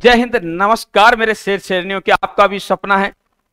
जय हिंद नमस्कार मेरे शेर शेरणियों के आपका भी सपना है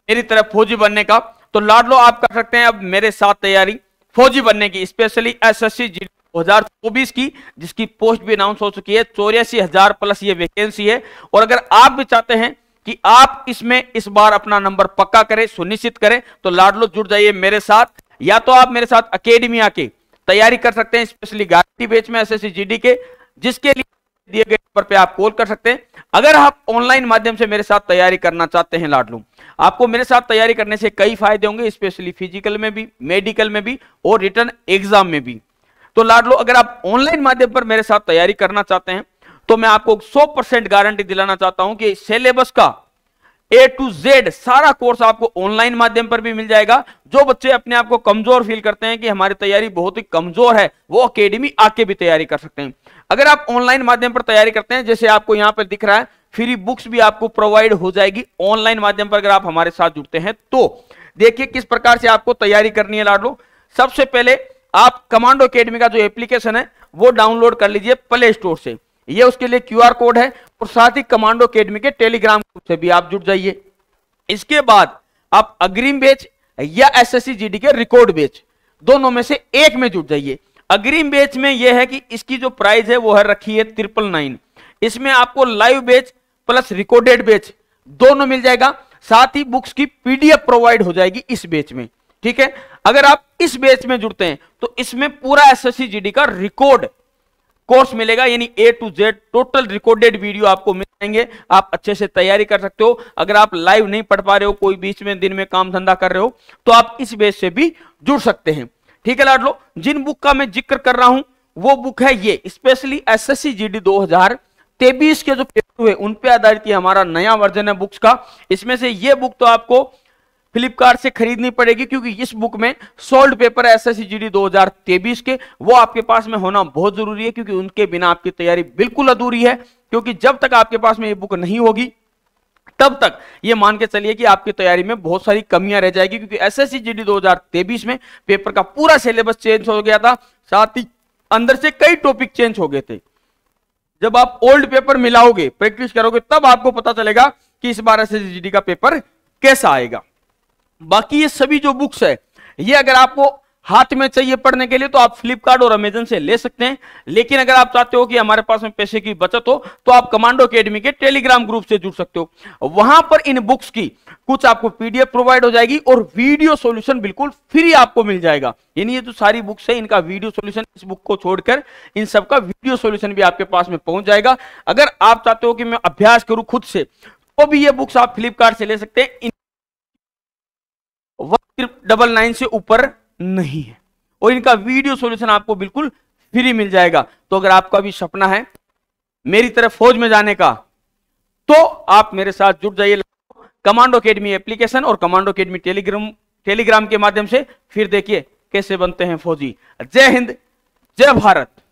मेरी तरह फौजी बनने का तो लाडलो आप कर सकते हैं अब मेरे साथ तैयारी फौजी बनने की specially S S C G दो हजार चौबीस की जिसकी पोस्ट भी अनाउंस हो चुकी है चौरासी हजार प्लस ये वैकेंसी है और अगर आप भी चाहते हैं कि आप इसमें इस बार अपना नंबर पक्का करें सुनिश्चित करें तो लाडलो जुड़ जाइए मेरे साथ या तो आप मेरे साथ अकेडमी आके तैयारी कर सकते हैं स्पेशली गारंटी बेच में एस एस के जिसके लिए दिए गए पर पे आप कॉल कर सकते हैं अगर आप ऑनलाइन माध्यम से मेरे साथ तैयारी करना चाहते हैं लाडलू आपको मेरे साथ तैयारी करने से कई फायदे होंगे स्पेशली फिजिकल में भी मेडिकल में भी और रिटर्न एग्जाम में भी तो लाडलो अगर आप ऑनलाइन माध्यम पर मेरे साथ तैयारी करना चाहते हैं तो मैं आपको 100 परसेंट गारंटी दिलाना चाहता हूं कि सिलेबस का ए टू जेड सारा कोर्स आपको ऑनलाइन माध्यम पर भी मिल जाएगा जो बच्चे अपने आप को कमजोर फील करते हैं कि हमारी तैयारी बहुत ही कमजोर है वो अकेडमी आके भी तैयारी कर सकते हैं अगर आप ऑनलाइन माध्यम पर तैयारी करते हैं जैसे आपको यहां पर दिख रहा है फ्री बुक्स भी आपको प्रोवाइड हो जाएगी ऑनलाइन माध्यम पर अगर आप हमारे साथ जुड़ते हैं तो देखिए किस प्रकार से आपको तैयारी करनी है लाडलो सबसे पहले आप कमांडो अकेडमी का जो एप्लीकेशन है वो डाउनलोड कर लीजिए प्ले स्टोर से ये उसके लिए क्यूआर कोड है और साथ ही कमांडो अकेडमी के टेलीग्राम ग्रुप से भी आप जुड़ जाइए इसके बाद आप अग्रिम बेच या एस एस के रिकॉर्ड बेच दोनों में से एक में जुट जाइए अग्रिम बेच में यह है कि इसकी जो प्राइस है वो है रखी है ट्रिपल नाइन इसमें आपको लाइव बेच प्लस रिकॉर्डेड बेच दोनों मिल जाएगा साथ ही बुक्स की पीडीएफ प्रोवाइड हो जाएगी इस बेच में ठीक है अगर आप इस बेच में जुड़ते हैं तो इसमें पूरा एस एस का रिकॉर्ड कोर्स मिलेगा यानी A to Z total recorded video आपको मिल जाएंगे आप अच्छे से तैयारी कर सकते हो अगर आप लाइव नहीं पढ़ पा रहे हो कोई बीच में दिन में काम धंधा कर रहे हो तो आप इस बेस से भी जुड़ सकते हैं ठीक है लाडलो लो जिन बुक का मैं जिक्र कर रहा हूं वो बुक है ये specially S S C G D दो हजार तेबीस के जो पेपर हुए उन पे आधारित हमारा नया वर्जन है बुक्स का इसमें से ये बुक तो आपको फ्लिपकार्ट से खरीदनी पड़ेगी क्योंकि इस बुक में solved paper S S G के वो आपके पास में होना बहुत जरूरी है क्योंकि उनके बिना आपकी तैयारी बिल्कुल अधूरी है क्योंकि जब तक आपके पास में ये बुक नहीं होगी तब तक ये मान के चलिए कि आपकी तैयारी में बहुत सारी कमियां रह जाएगी क्योंकि एस एस जी में पेपर का पूरा सिलेबस चेंज हो गया था साथ ही अंदर से कई टॉपिक चेंज हो गए थे जब आप ओल्ड पेपर मिलाओगे प्रैक्टिस करोगे तब आपको पता चलेगा कि इस बार एस का पेपर कैसा आएगा बाकी ये सभी जो बुक्स है ये अगर आपको हाथ में चाहिए पढ़ने के लिए तो आप फ्लिपकार्ट और अमेजन से ले सकते हैं लेकिन अगर आप चाहते हो कि हमारे पास में पैसे की बचत हो तो आप कमांडो अकेडमी के टेलीग्राम ग्रुप से जुड़ सकते हो वहां पर इन बुक्स की कुछ आपको पीडीएफ प्रोवाइड हो जाएगी और वीडियो सॉल्यूशन बिल्कुल फ्री आपको मिल जाएगा यानी ये जो सारी बुक्स है इनका वीडियो सोल्यूशन इस बुक को छोड़कर इन सबका वीडियो सोल्यूशन भी आपके पास में पहुंच जाएगा अगर आप चाहते हो कि मैं अभ्यास करूं खुद से तो भी ये बुक्स आप फ्लिपकार्ट से ले सकते हैं सिर्फ डबल नाइन से ऊपर नहीं है और इनका वीडियो सॉल्यूशन आपको बिल्कुल फ्री मिल जाएगा तो अगर आपका भी सपना है मेरी तरफ फौज में जाने का तो आप मेरे साथ जुड़ जाइए कमांडो अकेडमी एप्लीकेशन और कमांडो अकेडमी टेलीग्राम टेलीग्राम के माध्यम से फिर देखिए कैसे बनते हैं फौजी जय हिंद जय भारत